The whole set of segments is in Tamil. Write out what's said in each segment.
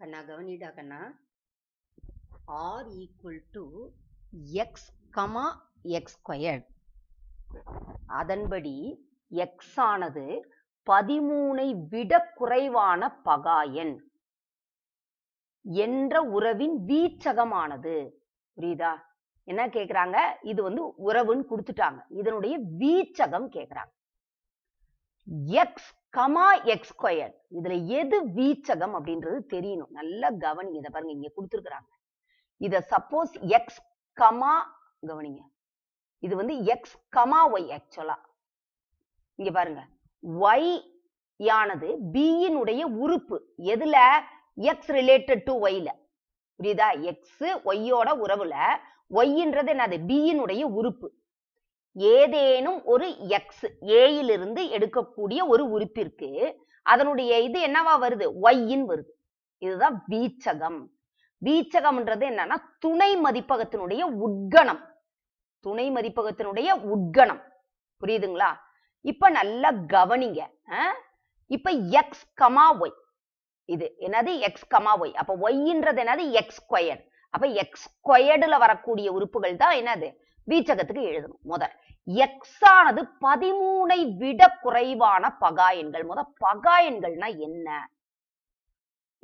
கண்ணா கவனிடா கண்ணா R equal to X comma X squared அதன்படி எக்ஸ் ஆனது பதிமூனை விட குறைவான பகா எண் என்ற உறவின் வீச்சகமானது புரியுதா என்ன கேக்குறாங்க இது வந்து உறவுன்னு கொடுத்துட்டாங்க இதனுடைய வீச்சகம் கேக்குறாங்க எக்ஸ் கமா எக்ஸ் ஸ்கொயர் இதுல எது வீச்சகம் அப்படின்றது தெரியணும் நல்லா கவனிங்க இதை பாருங்க இங்க கொடுத்துருக்குறாங்க இத சப்போஸ் எக்ஸ் கமா கவனிங்க இது வந்து எக்ஸ் கமா ஒய் ஆக்சுவலா இங்க பாருங்க ஒய் யானது பியினுடைய உறுப்பு எதுல எக்ஸ் ரிலேட்டட் டு ஒய்ல புரியுதா எக்ஸ் ஒய்யோட உறவுல ஒய்ன்றது என்னது பியினுடைய உறுப்பு ஏதேனும் ஒரு எக்ஸ் ஏயிலிருந்து எடுக்கக்கூடிய ஒரு உறுப்பிற்கு அதனுடைய இது என்னவா வருது ஒய்யின் வருது இதுதான் வீச்சகம் வீச்சகம்ன்றது என்னன்னா துணை மதிப்பகத்தினுடைய உட்கணம் துணை மதிப்பகத்தினுடைய உட்கணம் புரியுதுங்களா இப்ப நல்லா கவனிங்க இப்ப எக்ஸ் கமா ஒய் இது என்னது எக்ஸ் கமா ஒய் அப்ப ஒய்ன்றது என்னது எக்ஸ் ஸ்கொயர் அப்ப எக்ஸ் ஸ்கொயர்டுல வரக்கூடிய உறுப்புகள் தான் என்னது வீச்சகத்துக்கு எழுதணும் முதல் எக்ஸ் ஆனது பதிமூனை விட குறைவான பகா எண்கள் முத பகா எண்கள்னா என்ன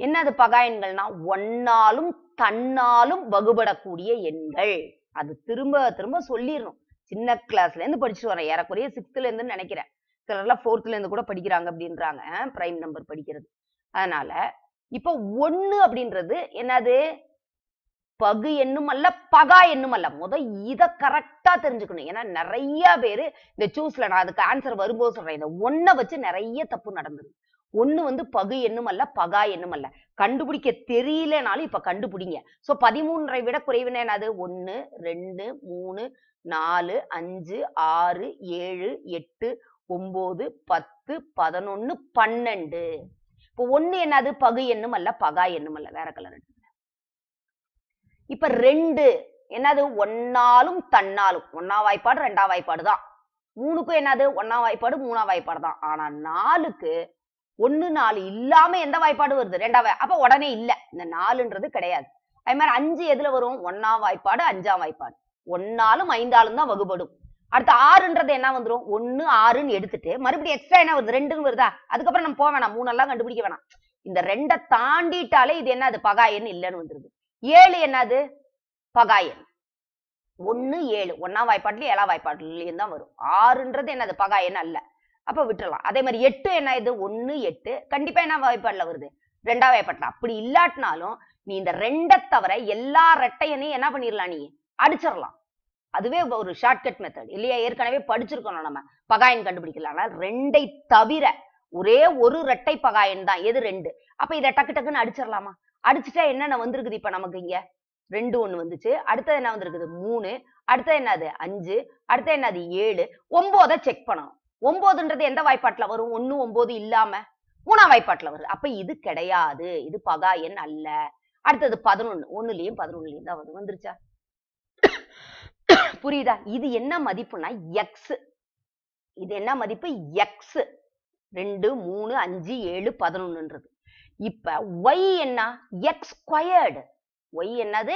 என்னது பகா எண்கள்னா ஒன்னாலும் தன்னாலும் வகுபடக்கூடிய எண்கள் அது திரும்ப திரும்ப சொல்லிடணும் சின்ன கிளாஸ்ல இருந்து படிச்சுட்டு வரேன் ஏறக்குறைய சிக்ஸ்த்ல இருந்து நினைக்கிறேன் சிலர்லாம் ஃபோர்த்ல இருந்து கூட படிக்கிறாங்க அப்படின்றாங்க பிரைம் நம்பர் படிக்கிறது அதனால இப்போ ஒன்னு அப்படின்றது என்னது பகு என்னும் அல்ல பகா என்னும் அல்ல முத இதை கரெக்டா தெரிஞ்சுக்கணும் ஏன்னா நிறைய பேரு இந்த சூஸ்ல நான் அதுக்கு ஆன்சர் வரும்போது சொல்றேன் இந்த ஒன்ன வச்சு நிறைய தப்பு நடந்தது ஒண்ணு வந்து பகு என்னும் அல்ல பகா என்னும் அல்ல கண்டுபிடிக்க தெரியலனாலும் இப்ப கண்டுபிடிங்க சோ பதிமூன்றரை விட குறைவுனா என்னது ஒன்னு ரெண்டு மூணு நாலு அஞ்சு ஆறு ஏழு எட்டு ஒன்பது பத்து பதினொன்னு பன்னெண்டு இப்போ ஒன்னு என்னது பகு என்னும் அல்ல பகா என்னும் அல்ல வேற கலர் இப்ப ரெண்டு என்னது ஒன்னாலும் தன்னாலும் ஒன்னா வாய்ப்பாடு ரெண்டா வாய்ப்பாடு தான் மூணுக்கும் என்னது ஒன்னா வாய்ப்பாடு மூணா வாய்ப்பாடு தான் ஆனா நாலுக்கு ஒண்ணு நாலு இல்லாம எந்த வாய்ப்பாடு வருது ரெண்டா அப்ப உடனே இல்ல இந்த நாலுன்றது கிடையாது அதே மாதிரி அஞ்சு எதுல வரும் ஒன்னா வாய்ப்பாடு அஞ்சாம் வாய்ப்பாடு ஒன்னாலும் ஐந்தாலும் தான் வகுப்படும் அடுத்து ஆறுன்றது என்ன வந்துடும் ஒன்னு ஆறுன்னு எடுத்துட்டு மறுபடியும் எக்ஸ்ட்ரா என்ன வருது ரெண்டுன்னு வருதா அதுக்கப்புறம் நம்ம போக வேணாம் மூணெல்லாம் கண்டுபிடிக்க வேணாம் இந்த ரெண்டை தாண்டிட்டாலே இது என்ன அது பகாயன்னு இல்லைன்னு வந்துருது ஏழு என்னது பகாயன் ஒன்னு ஏழு ஒன்னாம் வாய்ப்பாட்டுல ஏழாம் வாய்ப்பாட்டுலயும் தான் வரும் ஆறுன்றது என்னது பகாயன் அல்ல அப்ப விட்டுறலாம் அதே மாதிரி எட்டு என்ன இது ஒன்னு எட்டு கண்டிப்பா என்ன வாய்ப்பாடுல வருது ரெண்டாம் வாய்ப்பாட்டுல அப்படி இல்லாட்டினாலும் நீ இந்த ரெண்ட தவிர எல்லா ரெட்டையனையும் என்ன பண்ணிடலாம் நீ அடிச்சிடலாம் அதுவே ஒரு ஷார்ட்கட் மெத்தட் இல்லையா ஏற்கனவே படிச்சிருக்கணும் நம்ம பகாயன் கண்டுபிடிக்கலாம் ரெண்டை தவிர ஒரே ஒரு ரெட்டை பகாயன் தான் எது ரெண்டு அப்ப இதை டக்கு டக்குன்னு அடிச்சிடலாமா அடிச்சுட்டா என்னென்ன வந்திருக்குது இப்ப நமக்கு இங்க ரெண்டு ஒண்ணு வந்துச்சு அடுத்தது என்ன வந்திருக்குது மூணு அடுத்தது என்னது அஞ்சு அடுத்தது என்னது ஏழு ஒன்பதை செக் பண்ணணும் ஒன்பதுன்றது எந்த வாய்ப்பாட்டுல வரும் ஒன்னு ஒன்பது இல்லாம மூணா வாய்ப்பாட்டுல வருது அப்ப இது கிடையாது இது பகா எண் அல்ல அடுத்தது பதினொன்னு ஒண்ணுலயும் பதினொன்னுலயும் தான் வரும் வந்துருச்சா புரியுதா இது என்ன மதிப்புனா எக்ஸ் இது என்ன மதிப்பு எக்ஸ் ரெண்டு மூணு அஞ்சு ஏழு பதினொன்னுன்றது இப்ப ஒய் என்ன எக்ஸ் ஸ்கொயர்டு ஒய் என்னது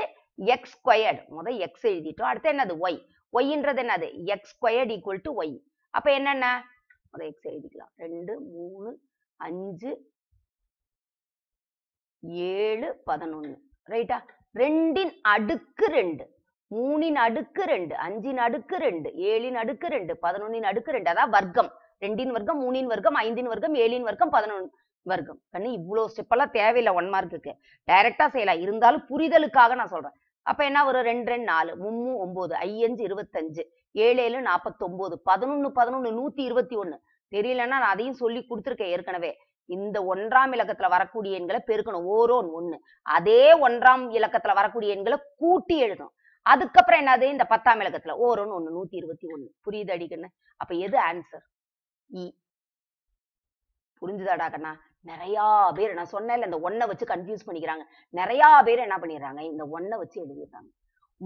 எக்ஸ் ஸ்கொயர்டு முதல் எக்ஸ் எழுதிட்டோம் அடுத்து என்னது ஒய் ஒய்ன்றது என்னது X squared equal to Y அப்போ என்னென்ன முதல் எக்ஸ் எழுதிக்கலாம் ரெண்டு மூணு அஞ்சு ஏழு பதினொன்று ரைட்டா ரெண்டின் அடுக்கு ரெண்டு மூணின் அடுக்கு ரெண்டு அஞ்சின் அடுக்கு ரெண்டு ஏழின் அடுக்கு ரெண்டு பதினொன்னின் அடுக்கு ரெண்டு அதான் வர்க்கம் ரெண்டின் வர்க்கம் மூணின் வர்க்கம் ஐந்தின் வர்க்கம் ஏழின் வர்க்கம் பதினொன்று வர்க்கம் கண்ணு இவ்வளோ ஸ்டெப்பெல்லாம் தேவையில்லை ஒன் மார்க்குக்கு டைரெக்டாக செய்யலாம் இருந்தாலும் புரிதலுக்காக நான் சொல்கிறேன் அப்போ என்ன ஒரு ரெண்டு ரெண்டு நாலு மும்மு ஒம்பது ஐயஞ்சு இருபத்தஞ்சு ஏழு ஏழு நாற்பத்தொம்போது பதினொன்று பதினொன்று நூற்றி இருபத்தி ஒன்று தெரியலன்னா நான் அதையும் சொல்லி கொடுத்துருக்கேன் ஏற்கனவே இந்த ஒன்றாம் இலக்கத்தில் வரக்கூடிய எண்களை பெருக்கணும் ஓரோன் ஒன்று அதே ஒன்றாம் இலக்கத்துல வரக்கூடிய எண்களை கூட்டி எழுதணும் அதுக்கப்புறம் என்னது இந்த பத்தாம் இலக்கத்துல ஓரோன் ஒன்று நூத்தி இருபத்தி ஒன்று புரியுது அடிக்கண்ணு அப்ப எது ஆன்சர் இ e. புரிஞ்சுதாடா கண்ணா நிறைய பேர் நான் சொன்னேன் இந்த ஒன்னை வச்சு கன்ஃபியூஸ் பண்ணிக்கிறாங்க நிறைய பேர் என்ன பண்ணிடுறாங்க இந்த ஒன்னை வச்சு எழுதிடுறாங்க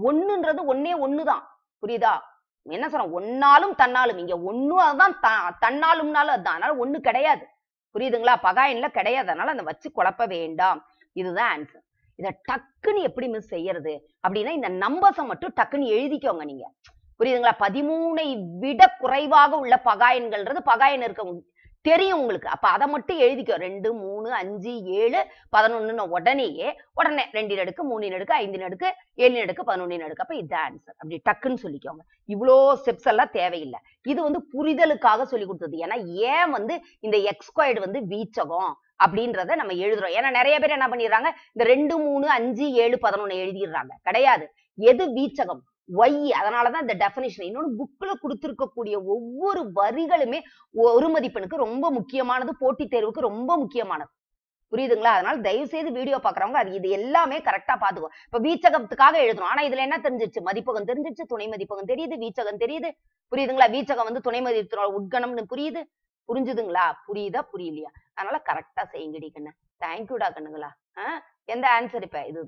ஒண்ணுன்றது ஒன்னே ஒண்ணுதான் புரியுதா என்ன சொல்றோம் ஒன்னாலும் தன்னாலும் இங்க ஒன்னு அதுதான் தன்னாலும்னாலும் அதுதான் அதனால ஒண்ணு கிடையாது புரியுதுங்களா பகாயன்ல கிடையாது அதனால அந்த வச்சு குழப்ப வேண்டாம் இதுதான் ஆன்சர் இதை டக்குன்னு எப்படி மிஸ் செய்யறது அப்படின்னா இந்த நம்பர்ஸை மட்டும் டக்குன்னு எழுதிக்கோங்க நீங்க புரியுதுங்களா பதிமூனை விட குறைவாக உள்ள பகாயன்கள்ன்றது பகாயன் இருக்க தெரியும் உங்களுக்கு அப்ப அதை மட்டும் எழுதிக்கோ ரெண்டு மூணு அஞ்சு ஏழு பதினொன்னு உடனேயே உடனே ரெண்டு நடுக்கு மூணு நடுக்கு ஐந்து நடுக்கு ஏழு நடுக்கு பதினொன்னு நடுக்கு அப்ப இதான் ஆன்சர் அப்படி டக்குன்னு சொல்லிக்கோங்க இவ்வளோ ஸ்டெப்ஸ் எல்லாம் தேவையில்லை இது வந்து புரிதலுக்காக சொல்லி கொடுத்தது ஏன்னா ஏன் வந்து இந்த எக்ஸ்கொயர்டு வந்து வீச்சகம் அப்படின்றத நம்ம எழுதுறோம் ஏன்னா நிறைய பேர் என்ன பண்ணிடுறாங்க இந்த ரெண்டு மூணு அஞ்சு ஏழு பதினொன்னு எழுதிடுறாங்க கிடையாது எது வீச்சகம் ஒய் அதனாலதான் இந்த டெஃபனிஷன் இன்னொன்னு புக்ல கொடுத்துருக்கக்கூடிய ஒவ்வொரு வரிகளுமே ஒரு மதிப்பெண்ணுக்கு ரொம்ப முக்கியமானது போட்டித் தேர்வுக்கு ரொம்ப முக்கியமானது புரியுதுங்களா அதனால தயவு செய்து வீடியோ பாக்குறவங்க அது இது எல்லாமே கரெக்டா பாத்துக்கோ இப்ப வீச்சகத்துக்காக எழுதணும் ஆனா இதுல என்ன தெரிஞ்சிருச்சு மதிப்பகம் தெரிஞ்சிருச்சு துணை மதிப்பகம் தெரியுது வீச்சகம் தெரியுது புரியுதுங்களா வீச்சகம் வந்து துணை மதிப்பு உட்கணம்னு புரியுது புரிஞ்சுதுங்களா புரியுதா புரியலையா அதனால கரெக்டா செய்யுங்கடி கண்ணு தேங்க்யூடா கண்ணுங்களா எந்த ஆன்சர் இப்ப இது